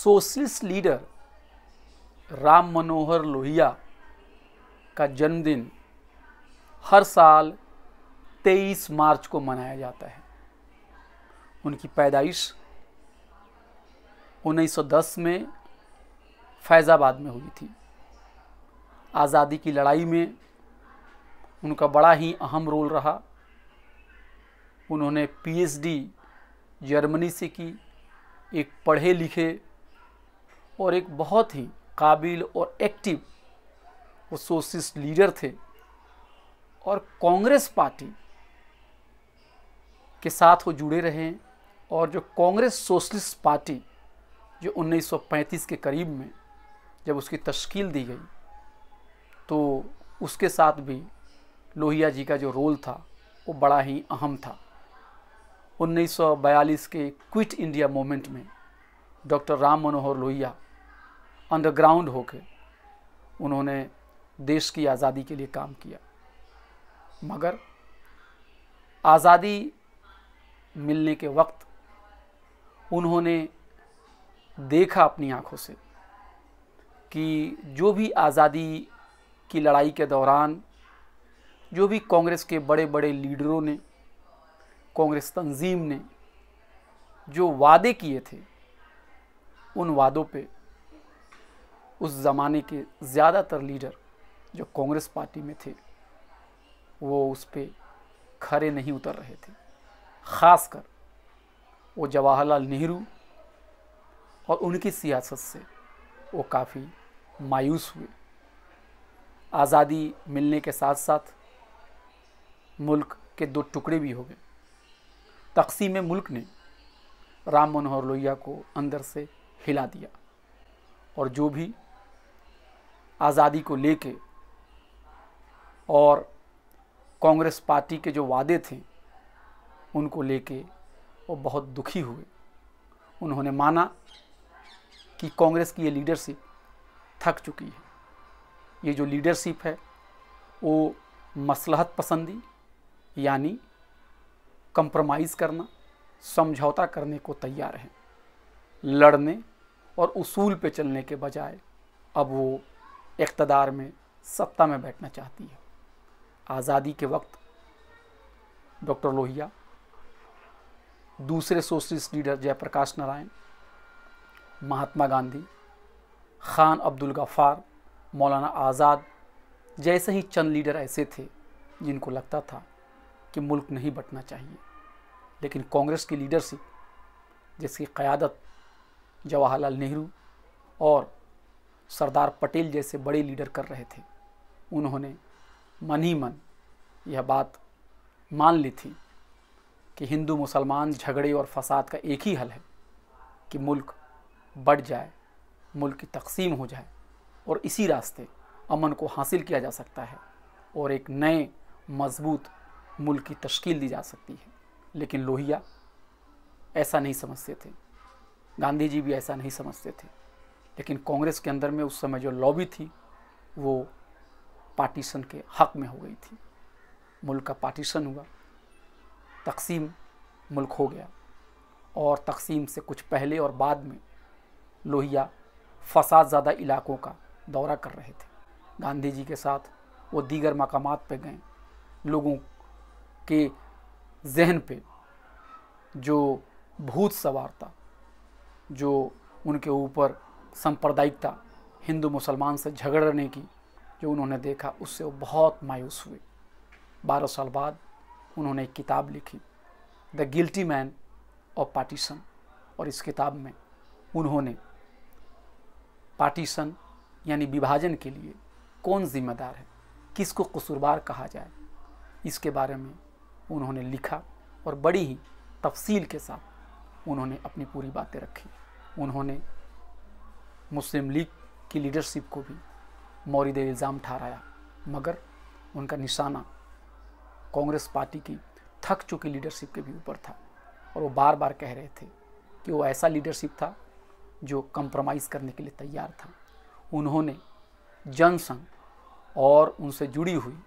socialist leader Ram Manohar Lohia का जन्मदिन हर साल 23 मार्च को मनाया जाता है उनकी पैदाइश 1910 में फैज़ाबाद में हुई थी आज़ादी की लड़ाई में उनका बड़ा ही अहम रोल रहा उन्होंने पीएचडी जर्मनी से की एक पढ़े लिखे और एक बहुत ही काबिल और एक्टिव वो सोशलिस्ट लीडर थे और कांग्रेस पार्टी के साथ वो जुड़े रहे और जो कांग्रेस सोशलिस्ट पार्टी जो 1935 के करीब में जब उसकी तश्कील दी गई तो उसके साथ भी लोहिया जी का जो रोल था वो बड़ा ही अहम था 1942 के क्विट इंडिया मोमेंट में doctor Ram Manohar Lohia underground ground होकर उन्होंने देश की आज़ादी के लिए काम किया मगर आज़ादी मिलने के वक्त उन्होंने देखा अपनी आँखों से कि जो भी आज़ादी की लड़ाई के दौरान जो भी कांग्रेस के बड़े बड़े लीडरों ने कांग्रेस तंजीम ने जो वादे किए थे उन वादों पे उस ज़माने के ज़्यादातर लीडर जो कांग्रेस पार्टी में थे वो उस पर खड़े नहीं उतर रहे थे ख़ासकर वो जवाहरलाल नेहरू और उनकी सियासत से वो काफ़ी मायूस हुए आज़ादी मिलने के साथ साथ मुल्क के दो टुकड़े भी हो गए तकसीम मुल्क ने राम मनोहर लोहिया को अंदर से हिला दिया और जो भी आज़ादी को लेके और कांग्रेस पार्टी के जो वादे थे उनको लेके वो बहुत दुखी हुए उन्होंने माना कि कांग्रेस की ये लीडरशिप थक चुकी है ये जो लीडरशिप है वो मसलहत पसंदी यानी कंप्रोमाइज़ करना समझौता करने को तैयार है लड़ने और उसूल पे चलने के बजाय अब वो इकतदार में सत्ता में बैठना चाहती है आज़ादी के वक्त डॉक्टर लोहिया दूसरे सोशलिस्ट लीडर जयप्रकाश नारायण महात्मा गांधी खान अब्दुल गफ़ार मौलाना आज़ाद जैसे ही चंद लीडर ऐसे थे जिनको लगता था कि मुल्क नहीं बटना चाहिए लेकिन कांग्रेस की लीडरशिप जिसकी क़्यादत जवाहरलाल नेहरू और सरदार पटेल जैसे बड़े लीडर कर रहे थे उन्होंने मन ही मन यह बात मान ली थी कि हिंदू मुसलमान झगड़े और फसाद का एक ही हल है कि मुल्क बढ़ जाए मुल्क की तकसीम हो जाए और इसी रास्ते अमन को हासिल किया जा सकता है और एक नए मजबूत मुल्क की तश्कील दी जा सकती है लेकिन लोहिया ऐसा नहीं समझते थे गांधी जी भी ऐसा नहीं समझते थे लेकिन कांग्रेस के अंदर में उस समय जो लॉबी थी वो पार्टीशन के हक में हो गई थी मुल्क का पार्टीशन हुआ तकसीम मुल्क हो गया और तकसीम से कुछ पहले और बाद में लोहिया फसाद ज़्यादा इलाकों का दौरा कर रहे थे गांधी जी के साथ वो दीगर मकाम पे गए लोगों के जहन पे जो भूत सवार था जो उनके ऊपर सांप्रदायिकता हिंदू मुसलमान से झगड़ने की जो उन्होंने देखा उससे वो बहुत मायूस हुए बारह साल बाद उन्होंने एक किताब लिखी the guilty man of partition और इस किताब में उन्होंने पार्टीशन यानी विभाजन के लिए कौन जिम्मेदार है किसको कसूरवार कहा जाए इसके बारे में उन्होंने लिखा और बड़ी ही तफसील के साथ उन्होंने अपनी पूरी बातें रखी उन्होंने मुस्लिम लीग की लीडरशिप को भी मौरीद इल्ज़ाम ठहराया मगर उनका निशाना कांग्रेस पार्टी की थक चुकी लीडरशिप के भी ऊपर था और वो बार बार कह रहे थे कि वो ऐसा लीडरशिप था जो कंप्रोमाइज़ करने के लिए तैयार था उन्होंने जनसंघ और उनसे जुड़ी हुई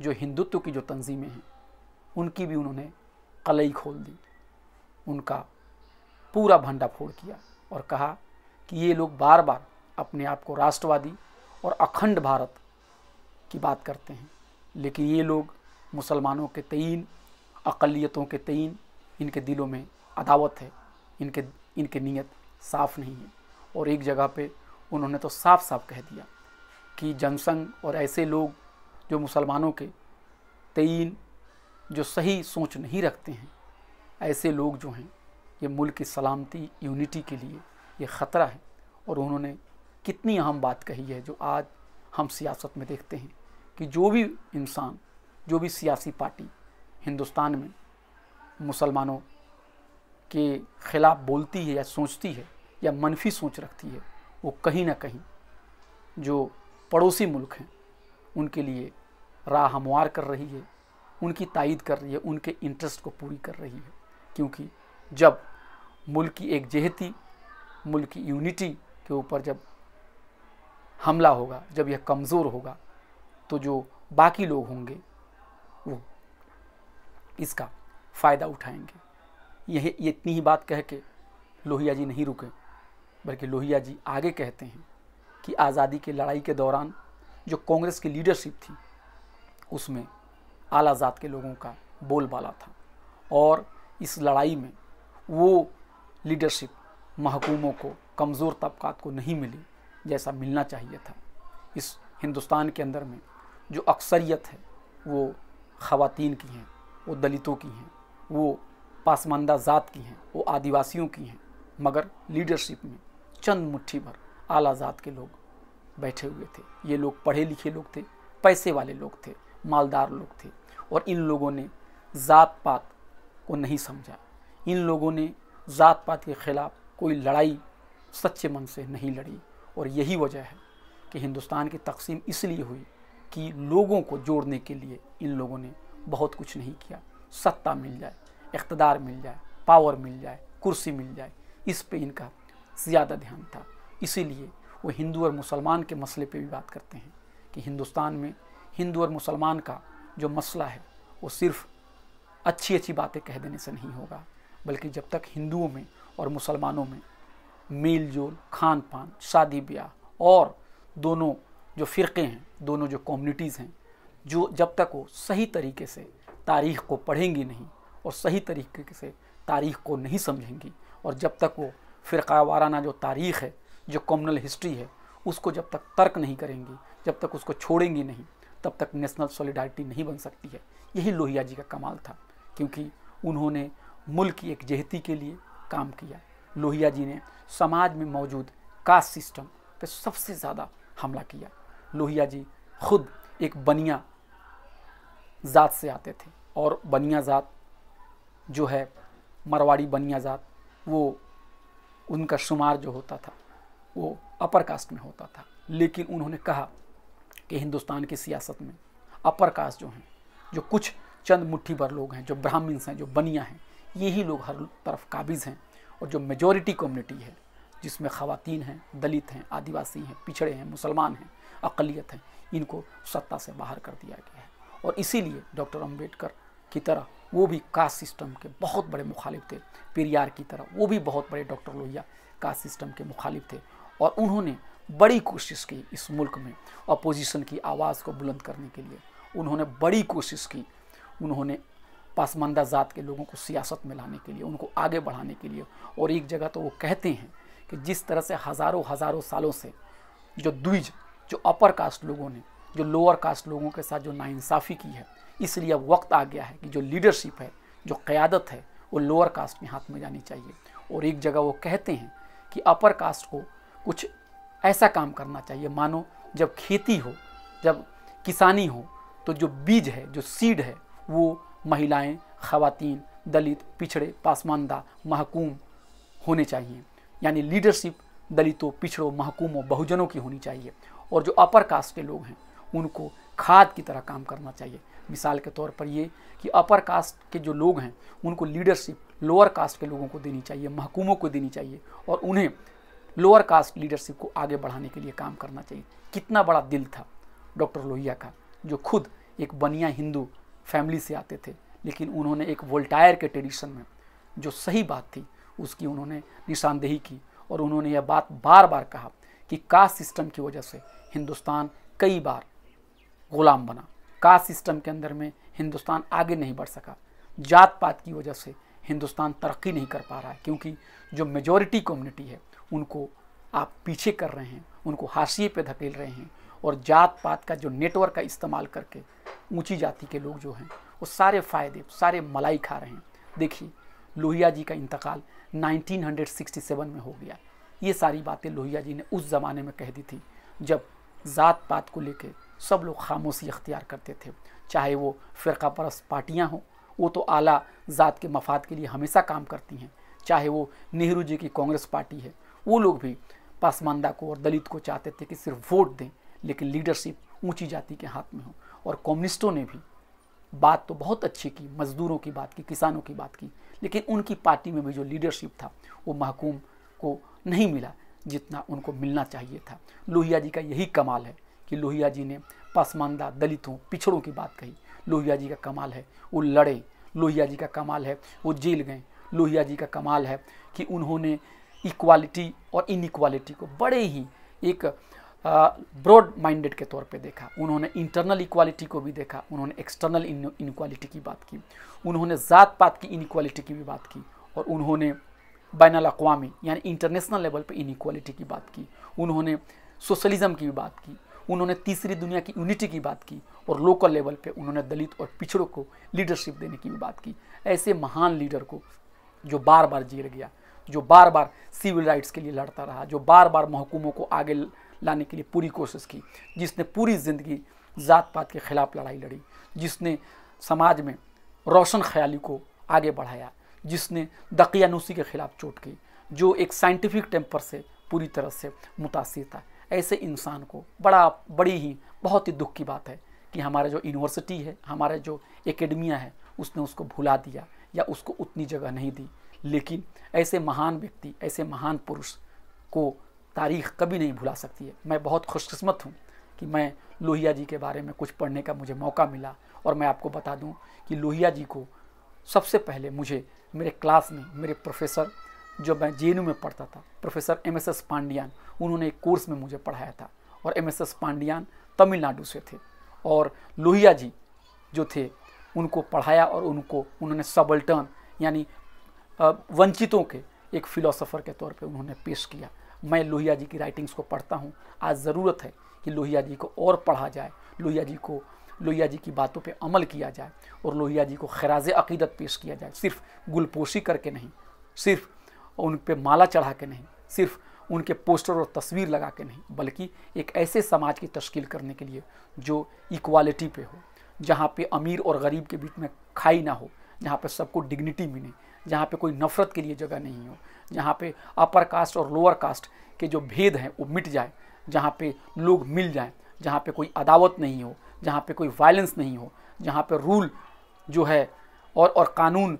जो हिंदुत्व की जो तंजीमें हैं उनकी भी उन्होंने कलई खोल दी उनका पूरा भंडा फोड़ किया और कहा कि ये लोग बार बार अपने आप को राष्ट्रवादी और अखंड भारत की बात करते हैं लेकिन ये लोग मुसलमानों के तयन अकलीतों के तयन इनके दिलों में अदावत है इनके इनके नीयत साफ़ नहीं है और एक जगह पे उन्होंने तो साफ साफ कह दिया कि जनसंघ और ऐसे लोग जो मुसलमानों के तयन जो सही सोच नहीं रखते हैं ऐसे लोग जो हैं ये मुल्क की सलामती यूनिटी के लिए ये ख़तरा है और उन्होंने कितनी अहम बात कही है जो आज हम सियासत में देखते हैं कि जो भी इंसान जो भी सियासी पार्टी हिंदुस्तान में मुसलमानों के ख़िलाफ़ बोलती है या सोचती है या मनफी सोच रखती है वो कहीं ना कहीं जो पड़ोसी मुल्क हैं उनके लिए राह हमवार कर रही है उनकी तायद कर रही है उनके इंटरेस्ट को पूरी कर रही है क्योंकि जब मुल्क की एक जहती मुल्क की यूनिटी के ऊपर जब हमला होगा जब यह कमज़ोर होगा तो जो बाकी लोग होंगे वो इसका फ़ायदा उठाएंगे यह इतनी ही बात कह के लोहिया जी नहीं रुके बल्कि लोहिया जी आगे कहते हैं कि आज़ादी की लड़ाई के दौरान जो कांग्रेस की लीडरशिप थी उसमें आला जात के लोगों का बोलबाला था और इस लड़ाई में वो लीडरशिप महकूमों को कमज़ोर तबकात को नहीं मिली जैसा मिलना चाहिए था इस हिंदुस्तान के अंदर में जो अक्सरियत है वो ख़वातीन की हैं वो दलितों की हैं वो पासमानदा ज़ात की हैं वो आदिवासियों की हैं मगर लीडरशिप में चंद मुट्ठी भर आला ज़ात के लोग बैठे हुए थे ये लोग पढ़े लिखे लोग थे पैसे वाले लोग थे मालदार लोग थे और इन लोगों ने ज़ात पात को नहीं समझा इन लोगों ने ज़ात पात के ख़िलाफ़ कोई लड़ाई सच्चे मन से नहीं लड़ी और यही वजह है कि हिंदुस्तान की तकसीम इसलिए हुई कि लोगों को जोड़ने के लिए इन लोगों ने बहुत कुछ नहीं किया सत्ता मिल जाए इकतदार मिल जाए पावर मिल जाए कुर्सी मिल जाए इस पे इनका ज़्यादा ध्यान था इसीलिए वो हिंदू और मुसलमान के मसले पे भी बात करते हैं कि हिंदुस्तान में हिंदू और मुसलमान का जो मसला है वो सिर्फ अच्छी अच्छी बातें कह देने से नहीं होगा बल्कि जब तक हिंदुओं में और मुसलमानों में मेल जोल खान पान शादी ब्याह और दोनों जो फ़िरक़े हैं दोनों जो कम्युनिटीज़ हैं जो जब तक वो सही तरीके से तारीख़ को पढ़ेंगी नहीं और सही तरीके से तारीख़ को नहीं समझेंगी और जब तक वो फ़िरका वाराना जो तारीख़ है जो कॉमनल हिस्ट्री है उसको जब तक तर्क नहीं करेंगी जब तक उसको छोड़ेंगी नहीं तब तक नेशनल सॉलिडारिटी नहीं बन सकती है यही लोहिया जी का कमाल था क्योंकि उन्होंने मुल्क की एक जहती के लिए काम किया लोहिया जी ने समाज में मौजूद कास्ट सिस्टम पे सबसे ज़्यादा हमला किया लोहिया जी खुद एक बनिया ज़ात से आते थे और बनिया ज़ात जो है मरवाड़ी बनिया ज़ात वो उनका शुमार जो होता था वो अपर कास्ट में होता था लेकिन उन्होंने कहा कि हिंदुस्तान की सियासत में अपर कास्ट जो हैं जो कुछ चंद मुट्ठी भर लोग हैं जो ब्राह्मण्स हैं जो बनिया हैं यही लोग हर तरफ काबिज हैं और जो मेजोरिटी कम्युनिटी है जिसमें ख़वातीन हैं दलित हैं आदिवासी हैं पिछड़े हैं मुसलमान हैं अकलीत हैं इनको सत्ता से बाहर कर दिया गया है और इसीलिए डॉक्टर अम्बेडकर की तरह वो भी कास्ट सिस्टम के बहुत बड़े मुखालिफ थे पेरियार की तरह वो भी बहुत बड़े डॉक्टर लोहिया कास्ट सिस्टम के मुखालिफ थे और उन्होंने बड़ी कोशिश की इस मुल्क में अपोजिशन की आवाज़ को बुलंद करने के लिए उन्होंने बड़ी कोशिश की उन्होंने पासमानदा ज़ात के लोगों को सियासत में लाने के लिए उनको आगे बढ़ाने के लिए और एक जगह तो वो कहते हैं कि जिस तरह से हज़ारों हज़ारों सालों से जो द्विज जो अपर कास्ट लोगों ने जो लोअर कास्ट लोगों के साथ जो नाइंसाफ़ी की है इसलिए अब वक्त आ गया है कि जो लीडरशिप है जो क़्यादत है वो लोअर कास्ट में हाथ में जानी चाहिए और एक जगह वो कहते हैं कि अपर कास्ट को कुछ ऐसा काम करना चाहिए मानो जब खेती हो जब किसानी हो तो जो बीज है जो सीड है वो महिलाएं, खातन दलित पिछड़े पासमानदा महकूम होने चाहिए यानी लीडरशिप दलितों पिछड़ों महकूमों बहुजनों की होनी चाहिए और जो अपर कास्ट के लोग हैं उनको खाद की तरह काम करना चाहिए मिसाल के तौर पर ये कि अपर कास्ट के जो लोग हैं उनको लीडरशिप लोअर कास्ट के लोगों को देनी चाहिए महकूमों को देनी चाहिए और उन्हें लोअर कास्ट लीडरशिप को आगे बढ़ाने के लिए काम करना चाहिए कितना बड़ा दिल था डॉक्टर लोहिया का जो खुद एक बनिया हिंदू फैमिली से आते थे लेकिन उन्होंने एक वोल्टायर के ट्रेडिशन में जो सही बात थी उसकी उन्होंने निशानदेही की और उन्होंने यह बात बार बार कहा कि कास्ट सिस्टम की वजह से हिंदुस्तान कई बार गुलाम बना कास्ट सिस्टम के अंदर में हिंदुस्तान आगे नहीं बढ़ सका जात पात की वजह से हिंदुस्तान तरक्की नहीं कर पा रहा है क्योंकि जो मेजोरिटी कम्युनिटी है उनको आप पीछे कर रहे हैं उनको हाशिए पे धकेल रहे हैं और जात पात का जो नेटवर्क का इस्तेमाल करके ऊंची जाति के लोग जो हैं वो सारे फ़ायदे सारे मलाई खा रहे हैं देखिए लोहिया जी का इंतकाल 1967 में हो गया ये सारी बातें लोहिया जी ने उस ज़माने में कह दी थी जब ज़ात पात को लेकर सब लोग खामोशी अख्तियार करते थे चाहे वो फ़िरका परस्त पार्टियाँ हों वो तो आला ज़ात के मफाद के लिए हमेशा काम करती हैं चाहे वो नेहरू जी की कांग्रेस पार्टी है वो लोग भी पासमानदा को और दलित को चाहते थे कि सिर्फ वोट दें लेकिन लीडरशिप ऊंची जाति के हाथ में हो और कम्युनिस्टों ने भी बात तो बहुत अच्छी की मज़दूरों की बात की किसानों की बात की लेकिन उनकी पार्टी में भी जो लीडरशिप था वो महकूम को नहीं मिला जितना उनको मिलना चाहिए था लोहिया जी का यही कमाल है कि लोहिया जी ने पसमानदा दलितों पिछड़ों की बात कही लोहिया जी का कमाल है वो लड़े लोहिया जी का कमाल है वो जेल गए लोहिया जी का कमाल है कि उन्होंने इक्वालिटी और इनक्वालिटी को बड़े ही एक ब्रॉड माइंडेड के तौर पे देखा उन्होंने इंटरनल इक्वालिटी को भी देखा उन्होंने एक्सटर्नल इनक्वालिटी की बात की उन्होंने ज़ात पात की इनक्वालिटी की भी बात की और उन्होंने बैन अवी यानी इंटरनेशनल लेवल पर इनक्वालिटी की बात की उन्होंने सोशलिज़म की भी बात की उन्होंने तीसरी दुनिया की यूनिटी की बात की और लोकल लेवल पे उन्होंने दलित और पिछड़ों को लीडरशिप देने की भी बात की ऐसे महान लीडर को जो बार बार जीर गया जो बार बार सिविल राइट्स के लिए लड़ता रहा जो बार बार महकूमों को आगे लाने के लिए पूरी कोशिश की जिसने पूरी ज़िंदगी ज़ात पात के ख़िलाफ़ लड़ाई लड़ी जिसने समाज में रोशन ख्याली को आगे बढ़ाया जिसने दकियानुसी के ख़िलाफ़ चोट की जो एक साइंटिफिक टेम्पर से पूरी तरह से मुतासर था ऐसे इंसान को बड़ा बड़ी ही बहुत ही दुख की बात है कि हमारा जो यूनिवर्सिटी है हमारा जो एकेडमिया है उसने उसको भुला दिया या उसको उतनी जगह नहीं दी लेकिन ऐसे महान व्यक्ति ऐसे महान पुरुष को तारीख कभी नहीं भुला सकती है मैं बहुत खुशकस्मत हूँ कि मैं लोहिया जी के बारे में कुछ पढ़ने का मुझे मौका मिला और मैं आपको बता दूँ कि लोहिया जी को सबसे पहले मुझे मेरे क्लास में मेरे प्रोफेसर जो मैं जे में पढ़ता था professor M S S Pandian उन्होंने एक कोर्स में मुझे पढ़ाया था और M S S Pandian Tamil Nadu से थे और लोहिया जी जो थे उनको पढ़ाया और उनको उन्होंने सबल्टन यानी वंचितों के एक फ़िलोसोफ़र के तौर पे उन्होंने पेश किया मैं लोहिया जी की राइटिंग्स को पढ़ता हूँ आज ज़रूरत है कि लोहिया जी को और पढ़ा जाए लोहिया जी को लोहिया जी की बातों पे अमल किया जाए और लोहिया जी को खराज अकीदत पेश किया जाए सिर्फ गुलपोशी करके नहीं सिर्फ उन पर माला चढ़ा के नहीं सिर्फ उनके पोस्टर और तस्वीर लगा के नहीं बल्कि एक ऐसे समाज की तश्कील करने के लिए जो इक्वालिटी पे हो जहाँ पे अमीर और गरीब के बीच में खाई ना हो जहाँ पे सबको डिग्निटी मिले जहाँ पे कोई नफ़रत के लिए जगह नहीं हो जहाँ पे अपर कास्ट और लोअर कास्ट के जो भेद हैं वो मिट जाए जहाँ पे लोग मिल जाएं जहाँ पे कोई अदावत नहीं हो जहाँ पे कोई वायलेंस नहीं हो जहाँ पे रूल जो है और और कानून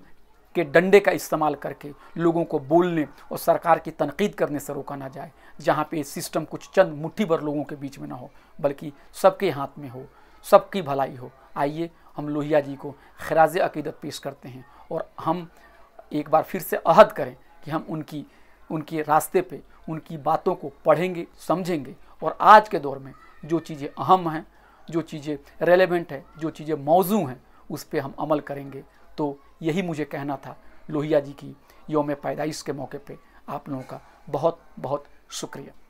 के डंडे का इस्तेमाल करके लोगों को बोलने और सरकार की तनकीद करने से रोका ना जाए जहाँ पे सिस्टम कुछ चंद मुट्ठी भर लोगों के बीच में ना हो बल्कि सबके हाथ में हो सबकी भलाई हो आइए हम लोहिया जी को खराज अकीदत पेश करते हैं और हम एक बार फिर से अहद करें कि हम उनकी उनके रास्ते पे उनकी बातों को पढ़ेंगे समझेंगे और आज के दौर में जो चीज़ें अहम हैं जो चीज़ें रेलेवेंट हैं जो चीज़ें मौजू हैं उस पर हम अमल करेंगे तो यही मुझे कहना था लोहिया जी की योम पैदाइश के मौके पर आप लोगों का बहुत बहुत शुक्रिया